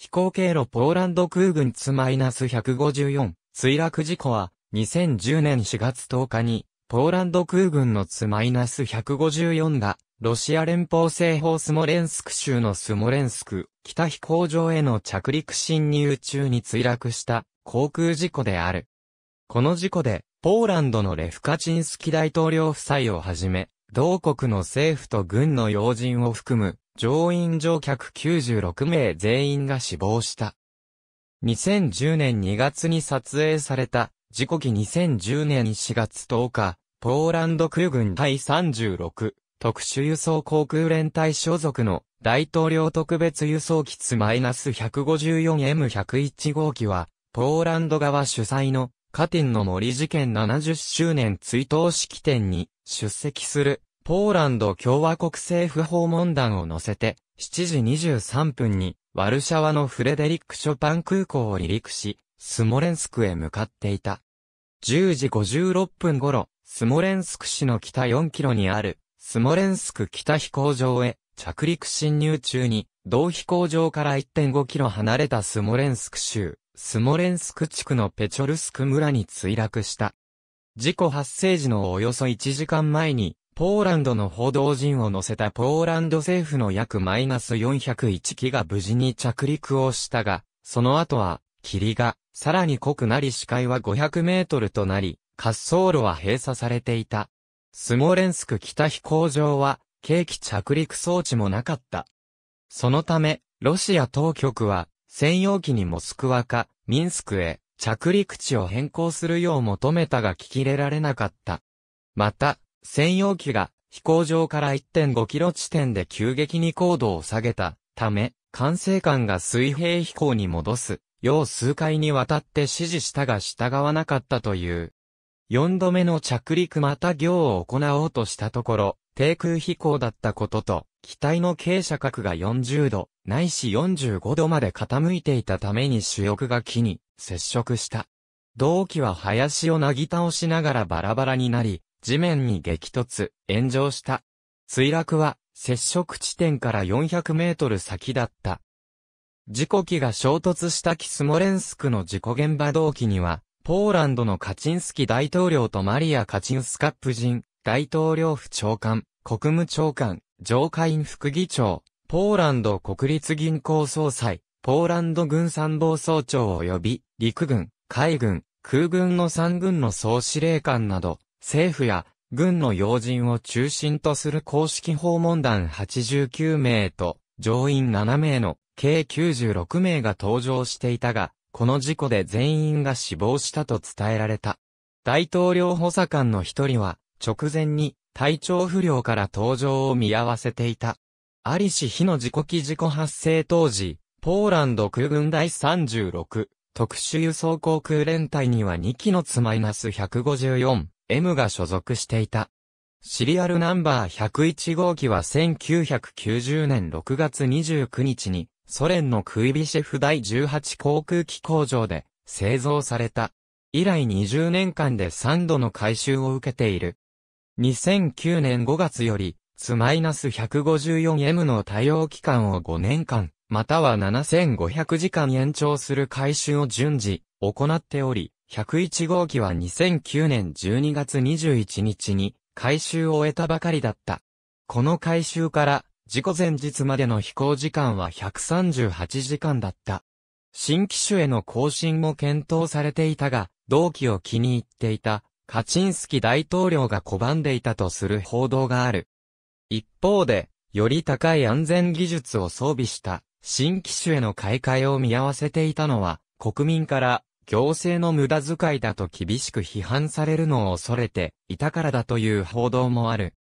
飛行経路ポーランド空軍ツマイナス -154 墜落事故は2010年4月10日にポーランド空軍のツマイナス -154 がロシア連邦西方スモレンスク州のスモレンスク北飛行場への着陸侵入中に墜落した航空事故である。この事故でポーランドのレフカチンスキ大統領夫妻をはじめ同国の政府と軍の要人を含む、乗員乗客96名全員が死亡した。2010年2月に撮影された、事故機2010年4月10日、ポーランド空軍第36、特殊輸送航空連隊所属の大統領特別輸送機ツ -154M101 号機は、ポーランド側主催のカティンの森事件70周年追悼式典に出席する、ポーランド共和国政府訪問団を乗せて、7時23分に、ワルシャワのフレデリック・ショパン空港を離陸し、スモレンスクへ向かっていた。10時56分頃、スモレンスク市の北4キロにある、スモレンスク北飛行場へ、着陸侵入中に、同飛行場から1.5キロ離れたスモレンスク州、スモレンスク地区のペチョルスク村に墜落した。事故発生時のおよそ1時間前に、ポーランドの報道陣を乗せたポーランド政府の約マイナス401機が無事に着陸をしたが、その後は、霧が、さらに濃くなり視界は500メートルとなり、滑走路は閉鎖されていた。スモレンスク北飛行場は、軽機着陸装置もなかった。そのため、ロシア当局は、専用機にモスクワか、ミンスクへ、着陸地を変更するよう求めたが聞き入れられなかった。また、専用機が飛行場から1.5キロ地点で急激に高度を下げたため、管制官が水平飛行に戻すよう数回にわたって指示したが従わなかったという。4度目の着陸また行を行おうとしたところ、低空飛行だったことと、機体の傾斜角が40度、ないし45度まで傾いていたために主翼が木に接触した。同期は林をなぎ倒しながらバラバラになり、地面に激突、炎上した。墜落は、接触地点から400メートル先だった。事故機が衝突したキスモレンスクの事故現場同期には、ポーランドのカチンスキ大統領とマリア・カチンスカップ人、大統領府長官、国務長官、上下院副議長、ポーランド国立銀行総裁、ポーランド軍参謀総長及び、陸軍、海軍、空軍の3軍の総司令官など、政府や軍の要人を中心とする公式訪問団89名と、乗員7名の計96名が搭乗していたが、この事故で全員が死亡したと伝えられた。大統領補佐官の一人は、直前に体調不良から搭乗を見合わせていた。ありし日の自己記事故発生当時、ポーランド空軍第36特殊輸送航空連隊には2機のツマイナス 154M が所属していた。シリアルナンバー101号機は1990年6月29日にソ連のクイビシェフ第18航空機工場で製造された。以来20年間で3度の改修を受けている。2009年5月より、ツマイナス 154M の対応期間を5年間、または7500時間延長する改修を順次行っており、101号機は2009年12月21日に改修を終えたばかりだった。この改修から事故前日までの飛行時間は138時間だった。新機種への更新も検討されていたが、同期を気に入っていたカチンスキ大統領が拒んでいたとする報道がある。一方で、より高い安全技術を装備した新機種への買い替えを見合わせていたのは、国民から行政の無駄遣いだと厳しく批判されるのを恐れていたからだという報道もある。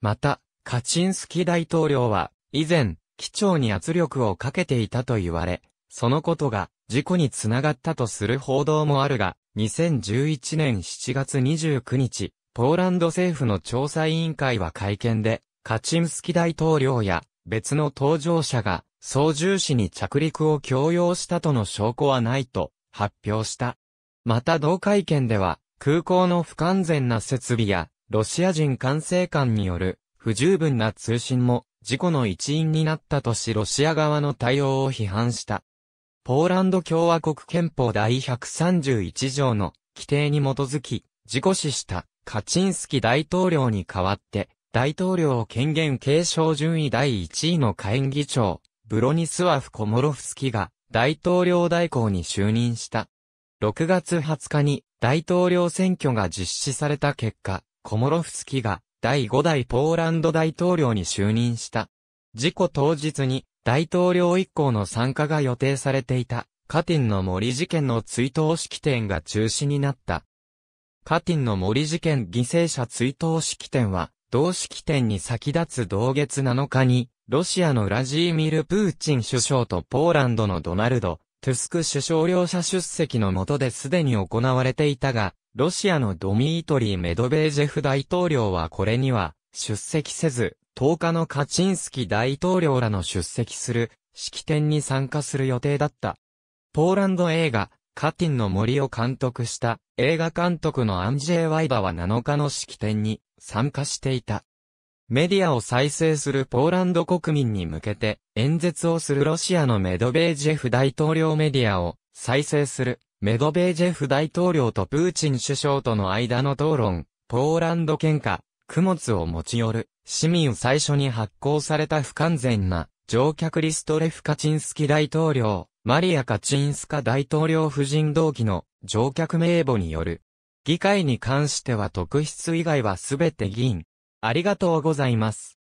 また、カチンスキ大統領は、以前、機長に圧力をかけていたと言われ、そのことが事故につながったとする報道もあるが、2011年7月29日、ポーランド政府の調査委員会は会見で、カチンスキ大統領や別の搭乗者が操縦士に着陸を強要したとの証拠はないと発表した。また同会見では、空港の不完全な設備や、ロシア人管制官による不十分な通信も事故の一因になったとしロシア側の対応を批判した。ポーランド共和国憲法第131条の規定に基づき、事故死したカチンスキ大統領に代わって、大統領権限継承順位第1位の下院議長、ブロニスワフ・コモロフスキが大統領代行に就任した。6月20日に大統領選挙が実施された結果、コモロフスキが第5代ポーランド大統領に就任した。事故当日に大統領一行の参加が予定されていたカティンの森事件の追悼式典が中止になった。カティンの森事件犠牲者追悼式典は同式典に先立つ同月7日にロシアのラジーミル・プーチン首相とポーランドのドナルド・トゥスク首相両者出席の下ですでに行われていたが、ロシアのドミートリー・メドベージェフ大統領はこれには出席せず、10日のカチンスキ大統領らの出席する式典に参加する予定だった。ポーランド映画、カティンの森を監督した映画監督のアンジェイ・ワイバは7日の式典に参加していた。メディアを再生するポーランド国民に向けて演説をするロシアのメドベージェフ大統領メディアを再生するメドベージェフ大統領とプーチン首相との間の討論、ポーランド喧嘩、供物を持ち寄る、市民最初に発行された不完全な乗客リストレフ・カチンスキ大統領、マリア・カチンスカ大統領夫人同期の乗客名簿による。議会に関しては特筆以外はすべて議員、ありがとうございます。